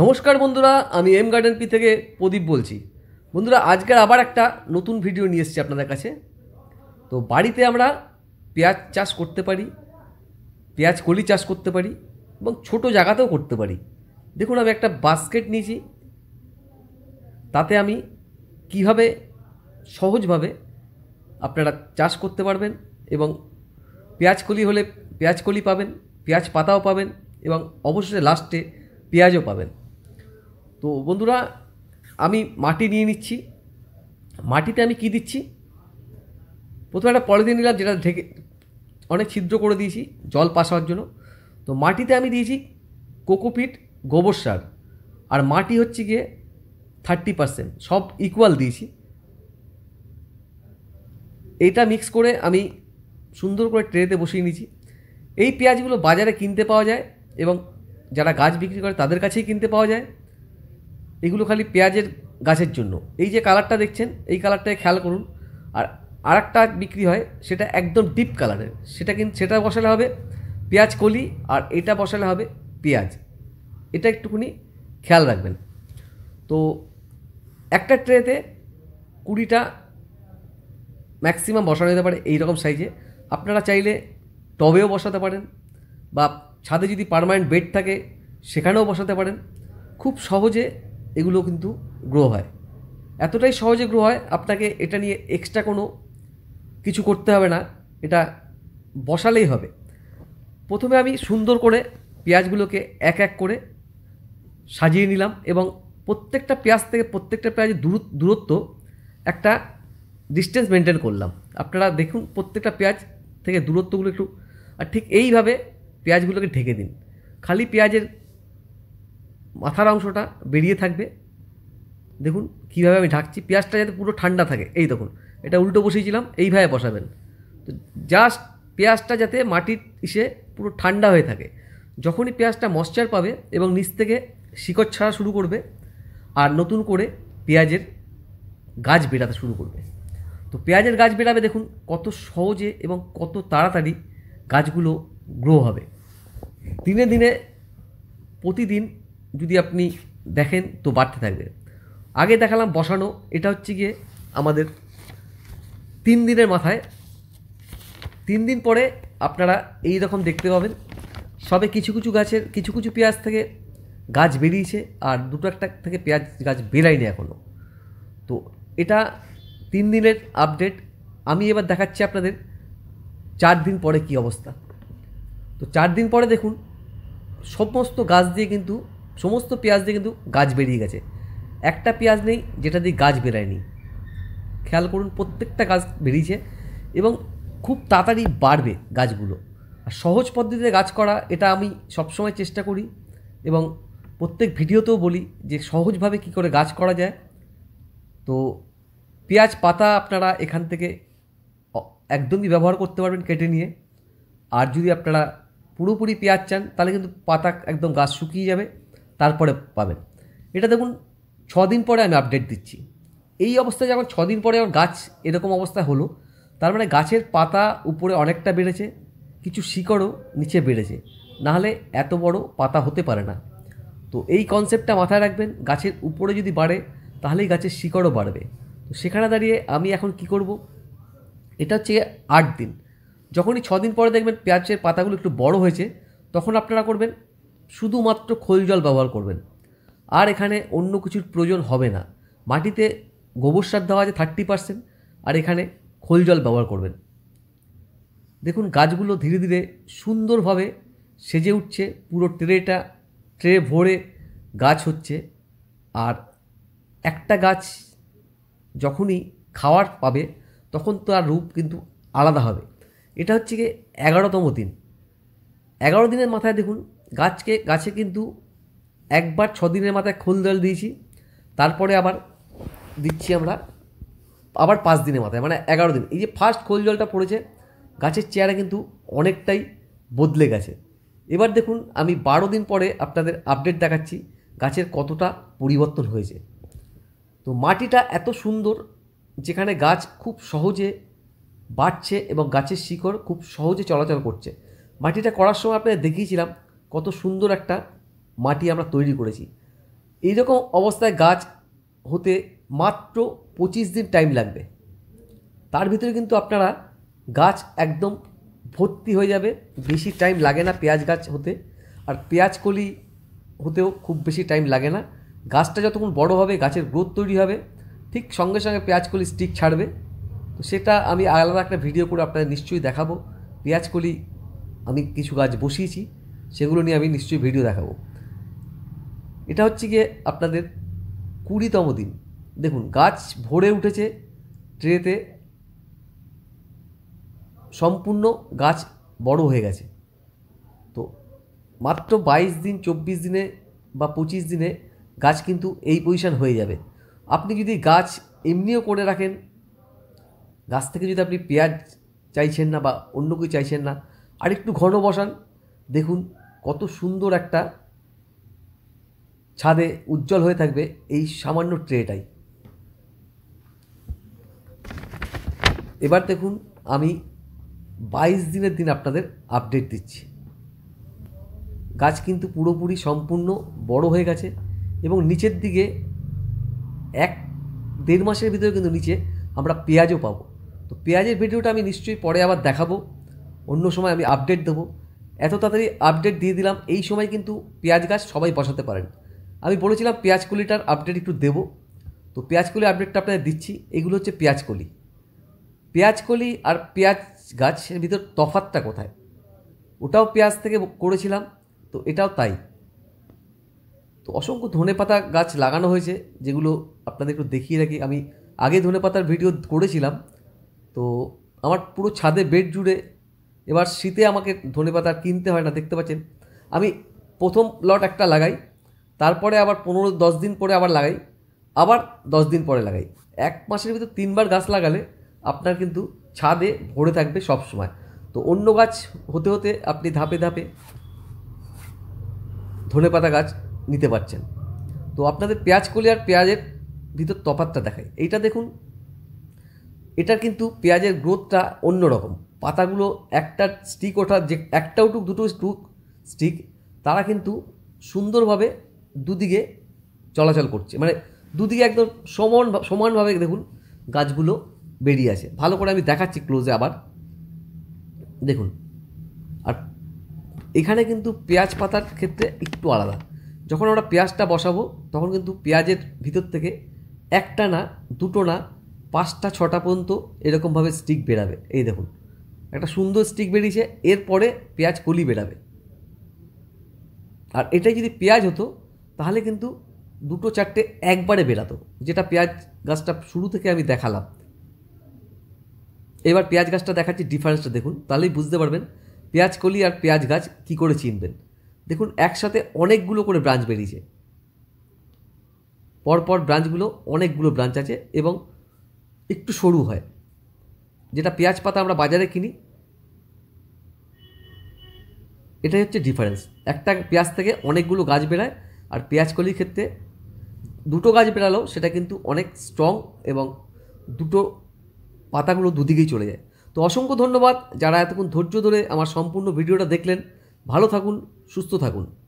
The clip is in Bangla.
নমস্কার বন্ধুরা আমি এম গার্ডেন পি থেকে প্রদীপ বলছি বন্ধুরা আজকের আবার একটা নতুন ভিডিও নিয়ে এসেছি আপনাদের কাছে তো বাড়িতে আমরা পেঁয়াজ চাষ করতে পারি পেঁয়াজ কলি চাষ করতে পারি এবং ছোট জায়গাতেও করতে পারি দেখুন আমি একটা বাস্কেট নিয়েছি তাতে আমি কিভাবে সহজভাবে আপনারা চাষ করতে পারবেন এবং পেঁয়াজ কলি হলে পেঁয়াজ কলি পাবেন পেঁয়াজ পাতাও পাবেন এবং অবশেষে লাস্টে পেঁয়াজও পাবেন তো বন্ধুরা আমি মাটি নিয়ে নিচ্ছি মাটিতে আমি কি দিচ্ছি প্রথমে একটা পলিথিন নিলাম যেটা ঢেকে অনেক ছিদ্র করে দিয়েছি জল পাস হওয়ার জন্য তো মাটিতে আমি দিয়েছি কোকোপিট গোবর সার আর মাটি হচ্ছে গিয়ে থার্টি পার্সেন্ট সব ইকুয়াল দিয়েছি এইটা মিক্স করে আমি সুন্দর করে ট্রেতে বসিয়ে নিয়েছি এই পেঁয়াজগুলো বাজারে কিনতে পাওয়া যায় এবং যারা গাছ বিক্রি করে তাদের কাছেই কিনতে পাওয়া যায় এগুলো খালি পেঁয়াজের গাছের জন্য এই যে কালারটা দেখছেন এই কালারটায় খেয়াল করুন আর আরেকটা বিক্রি হয় সেটা একদম ডিপ কালারের সেটা কিন্তু সেটা বসালে হবে পেঁয়াজ কলি আর এটা বসালে হবে পেঁয়াজ এটা একটুখানি খেয়াল রাখবেন তো একটা ট্রেতে কুড়িটা ম্যাক্সিমাম বসানো যেতে পারে এই রকম সাইজে আপনারা চাইলে টবেও বসাতে পারেন বা ছাদে যদি পারমানেন্ট বেড থাকে সেখানেও বসাতে পারেন খুব সহজে এগুলো কিন্তু গ্রো হয় এতটাই সহজে গ্রো হয় আপনাকে এটা নিয়ে এক্সট্রা কোনো কিছু করতে হবে না এটা বসালেই হবে প্রথমে আমি সুন্দর করে পেঁয়াজগুলোকে এক এক করে সাজিয়ে নিলাম এবং প্রত্যেকটা পেঁয়াজ থেকে প্রত্যেকটা পেঁয়াজের দূরত্ব একটা ডিস্টেন্স মেনটেন করলাম আপনারা দেখুন প্রত্যেকটা পেঁয়াজ থেকে দূরত্বগুলো একটু আর ঠিক এইভাবে পেঁয়াজগুলোকে ঢেকে দিন খালি পেঁয়াজের মাথার অংশটা বেরিয়ে থাকবে দেখুন কীভাবে আমি ঢাকছি পেঁয়াজটা যাতে পুরো ঠান্ডা থাকে এই দেখুন এটা উল্টো বসিয়েছিলাম এইভাবে বসাবেন তো জাস্ট পেঁয়াজটা যাতে মাটির ইসে পুরো ঠান্ডা হয়ে থাকে যখনই পেঁয়াজটা মশ্চার পাবে এবং নিচ থেকে শিকড় ছাড়া শুরু করবে আর নতুন করে পেঁয়াজের গাছ বেরাতে শুরু করবে তো পেঁয়াজের গাছ বেরাবে দেখুন কত সহজে এবং কত তাড়াতাড়ি গাছগুলো গ্রো হবে দিনে দিনে প্রতিদিন যদি আপনি দেখেন তো বাড়তে থাকবে আগে দেখালাম বসানো এটা হচ্ছে গিয়ে আমাদের তিন দিনের মাথায় তিন দিন পরে আপনারা এই রকম দেখতে পাবেন সবে কিছু কিছু গাছের কিছু কিছু পেঁয়াজ থেকে গাছ বেরিয়েছে আর দুটো একটা থেকে পেঁয়াজ গাছ বেরায়নি এখনও তো এটা তিন দিনের আপডেট আমি এবার দেখাচ্ছি আপনাদের চার দিন পরে কি অবস্থা তো চার দিন পরে দেখুন সমস্ত গাছ দিয়ে কিন্তু সমস্ত পেঁয়াজ দিয়ে কিন্তু গাছ বেরিয়ে গেছে একটা পেঁয়াজ নেই যেটা দিয়ে গাছ বেরায়নি খেয়াল করুন প্রত্যেকটা গাছ বেরিয়েছে এবং খুব তাড়াতাড়ি বাড়বে গাছগুলো আর সহজ পদ্ধতিতে গাছ করা এটা আমি সবসময় চেষ্টা করি এবং প্রত্যেক ভিডিওতেও বলি যে সহজভাবে কি করে গাছ করা যায় তো পেঁয়াজ পাতা আপনারা এখান থেকে একদমই ব্যবহার করতে পারবেন কেটে নিয়ে আর যদি আপনারা পুরোপুরি পেঁয়াজ চান তাহলে কিন্তু পাতা একদম গাছ শুকিয়ে যাবে তারপরে পাবেন এটা দেখুন ছ দিন পরে আমি আপডেট দিচ্ছি এই অবস্থায় যখন দিন পরে আমার গাছ এরকম অবস্থায় হলো তার মানে গাছের পাতা উপরে অনেকটা বেড়েছে কিছু শিকড়ও নিচে বেড়েছে নাহলে এত বড় পাতা হতে পারে না তো এই কনসেপ্টটা মাথায় রাখবেন গাছের উপরে যদি বাড়ে তাহলেই গাছের শিকড়ও বাড়বে তো সেখানে দাঁড়িয়ে আমি এখন কি করব এটা হচ্ছে আট দিন যখনই দিন পরে দেখবেন পেঁয়াজের পাতাগুলো একটু বড় হয়েছে তখন আপনারা করবেন শুধুমাত্র খোল জল ব্যবহার করবেন আর এখানে অন্য কিছুর প্রয়োজন হবে না মাটিতে গোবর সার দেওয়া আছে থার্টি পার্সেন্ট আর এখানে খোল জল ব্যবহার করবেন দেখুন গাছগুলো ধীরে ধীরে সুন্দরভাবে সেজে উঠছে পুরো ট্রেটা ট্রে ভরে গাছ হচ্ছে আর একটা গাছ যখনই খাওয়ার পাবে তখন তার রূপ কিন্তু আলাদা হবে এটা হচ্ছে কি এগারোতম দিন এগারো দিনের মাথায় দেখুন গাছকে গাছে কিন্তু একবার ছদিনের মাথায় খোল জল দিয়েছি তারপরে আবার দিচ্ছি আমরা আবার পাঁচ দিনের মাথায় মানে এগারো দিন এই যে ফার্স্ট খোল জলটা পড়েছে গাছের চেহারা কিন্তু অনেকটাই বদলে গেছে এবার দেখুন আমি বারো দিন পরে আপনাদের আপডেট দেখাচ্ছি গাছের কতটা পরিবর্তন হয়েছে তো মাটিটা এত সুন্দর যেখানে গাছ খুব সহজে বাড়ছে এবং গাছের শিকড় খুব সহজে চলাচল করছে মাটিটা করার সময় আপনাদের দেখিয়েছিলাম কত সুন্দর একটা মাটি আমরা তৈরি করেছি এই রকম অবস্থায় গাছ হতে মাত্র পঁচিশ দিন টাইম লাগবে তার ভিতরে কিন্তু আপনারা গাছ একদম ভর্তি হয়ে যাবে বেশি টাইম লাগে না পেঁয়াজ গাছ হতে আর পেঁয়াজ কলি হতেও খুব বেশি টাইম লাগে না গাছটা যতক্ষণ বড় হবে গাছের গ্রোথ তৈরি হবে ঠিক সঙ্গে সঙ্গে পেঁয়াজ কলি স্টিক ছাড়বে তো সেটা আমি আলাদা একটা ভিডিও করে আপনাদের নিশ্চয়ই দেখাবো পেঁয়াজ কলি আমি কিছু গাছ বসিয়েছি সেগুলো নিয়ে আমি নিশ্চয়ই ভিডিও দেখাবো এটা হচ্ছে গিয়ে আপনাদের কুড়িতম দিন দেখুন গাছ ভরে উঠেছে ট্রেতে সম্পূর্ণ গাছ বড় হয়ে গেছে তো মাত্র বাইশ দিন চব্বিশ দিনে বা পঁচিশ দিনে গাছ কিন্তু এই পজিশান হয়ে যাবে আপনি যদি গাছ এমনিও করে রাখেন গাছ থেকে যদি আপনি পেঁয়াজ চাইছেন না বা অন্য কিছু চাইছেন না আর একটু ঘন বসান দেখুন কত সুন্দর একটা ছাদে উজ্জ্বল হয়ে থাকবে এই সামান্য ট্রেটাই এবার দেখুন আমি বাইশ দিনের দিন আপনাদের আপডেট দিচ্ছি গাছ কিন্তু পুরোপুরি সম্পূর্ণ বড় হয়ে গেছে এবং নিচের দিকে এক দেড় মাসের ভিতরে কিন্তু নিচে আমরা পেঁয়াজও পাবো তো পেঁয়াজের ভিডিওটা আমি নিশ্চয়ই পরে আবার দেখাবো অন্য সময় আমি আপডেট দেবো এত তাড়াতাড়ি আপডেট দিয়ে দিলাম এই সময় কিন্তু পেঁয়াজ গাছ সবাই বসাতে পারেন আমি বলেছিলাম পেঁয়াজ কলিটার আপডেট একটু দেব তো পেঁয়াজ কলি আপডেটটা আপনাদের দিচ্ছি এগুলো হচ্ছে পেঁয়াজ কলি পেঁয়াজ কলি আর পেঁয়াজ গাছের ভিতর তফাতটা কোথায় ওটাও পেঁয়াজ থেকে করেছিলাম তো এটাও তাই তো অসংখ্য ধনে পাতা গাছ লাগানো হয়েছে যেগুলো আপনাদের একটু দেখিয়ে রাখি আমি আগে ধনে পাতার ভিডিও করেছিলাম তো আমার পুরো ছাদে বেড জুড়ে এবার শীতে আমাকে ধনে পাতা কিনতে হয় না দেখতে পাচ্ছেন আমি প্রথম লট একটা লাগাই তারপরে আবার পনেরো দশ দিন পরে আবার লাগাই আবার দশ দিন পরে লাগাই এক মাসের ভিতরে তিনবার গাছ লাগালে আপনার কিন্তু ছাদে ভরে থাকবে সব সময় তো অন্য গাছ হতে হতে আপনি ধাপে ধাপে ধনে পাতা গাছ নিতে পারছেন তো আপনাদের পেঁয়াজ কলি আর পেঁয়াজের ভিতর তফাতটা দেখায় এইটা দেখুন এটার কিন্তু পেঁয়াজের গ্রোথটা অন্য রকম পাতাগুলো একটা স্টিক ওঠা যে একটা উটুক দুটো টুক স্টিক তারা কিন্তু সুন্দরভাবে দুদিকে চলাচল করছে মানে দুদিকে একদম সমান সমানভাবে দেখুন গাছগুলো বেরিয়ে আছে ভালো করে আমি দেখাচ্ছি ক্লোজে আবার দেখুন আর এখানে কিন্তু পেঁয়াজ পাতার ক্ষেত্রে একটু আলাদা যখন আমরা পেঁয়াজটা বসাবো তখন কিন্তু পেঁয়াজের ভিতর থেকে একটা না দুটো না পাঁচটা ছটা পর্যন্ত এরকমভাবে স্টিক বেরাবে এই দেখুন একটা সুন্দর স্টিক বেরিয়েছে এরপরে পেঁয়াজ কলি বেরাবে আর এটাই যদি পেঁয়াজ হতো তাহলে কিন্তু দুটো চারটে একবারে বেরাতো যেটা পেঁয়াজ গাছটা শুরু থেকে আমি দেখালাম এবার পেঁয়াজ গাছটা দেখাচ্ছি ডিফারেন্সটা দেখুন তাহলেই বুঝতে পারবেন পেঁয়াজ কলি আর পেঁয়াজ গাছ কি করে চিনবেন দেখুন একসাথে অনেকগুলো করে ব্রাঞ্চ বেরিয়েছে পরপর ব্রাঞ্চগুলো অনেকগুলো ব্রাঞ্চ আছে এবং একটু সরু হয় যেটা পেঁয়াজ পাতা আমরা বাজারে কিনি এটাই হচ্ছে ডিফারেন্স একটা পেঁয়াজ থেকে অনেকগুলো গাছ বেড়ায় আর পেঁয়াজ কলির ক্ষেত্রে দুটো গাছ বেরালেও সেটা কিন্তু অনেক স্ট্রং এবং দুটো পাতাগুলো দুদিকেই চলে যায় তো অসংখ্য ধন্যবাদ যারা এতক্ষণ ধৈর্য ধরে আমার সম্পূর্ণ ভিডিওটা দেখলেন ভালো থাকুন সুস্থ থাকুন